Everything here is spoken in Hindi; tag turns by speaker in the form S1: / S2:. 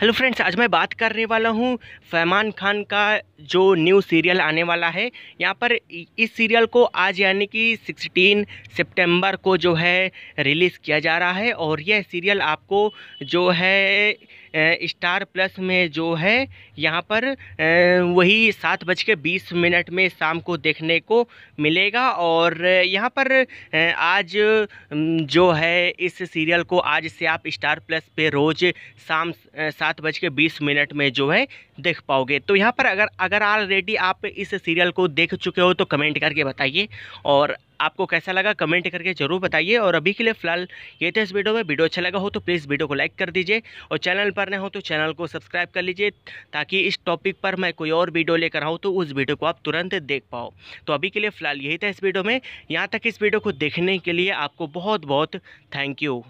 S1: हेलो फ्रेंड्स आज मैं बात करने वाला हूँ फैमान खान का जो न्यू सीरियल आने वाला है यहाँ पर इस सीरियल को आज यानी कि 16 सितंबर को जो है रिलीज़ किया जा रहा है और यह सीरियल आपको जो है स्टार प्लस में जो है यहाँ पर वही सात बज के बीस मिनट में शाम को देखने को मिलेगा और यहाँ पर आज जो है इस सीरियल को आज से आप स्टार प्लस पे रोज़ शाम सात बज के बीस मिनट में जो है देख पाओगे तो यहाँ पर अगर अगर ऑलरेडी आप इस सीरियल को देख चुके हो तो कमेंट करके बताइए और आपको कैसा लगा कमेंट करके जरूर बताइए और अभी के लिए फिलहाल ये थे इस वीडियो में वीडियो अच्छा लगा हो तो प्लीज़ वीडियो को लाइक कर दीजिए और चैनल पर ना हो तो चैनल को सब्सक्राइब कर लीजिए ताकि इस टॉपिक पर मैं कोई और वीडियो लेकर आऊँ तो उस वीडियो को आप तुरंत देख पाओ तो अभी के लिए फिलहाल यही था इस वीडियो में यहाँ तक इस वीडियो को देखने के लिए आपको बहुत बहुत थैंक यू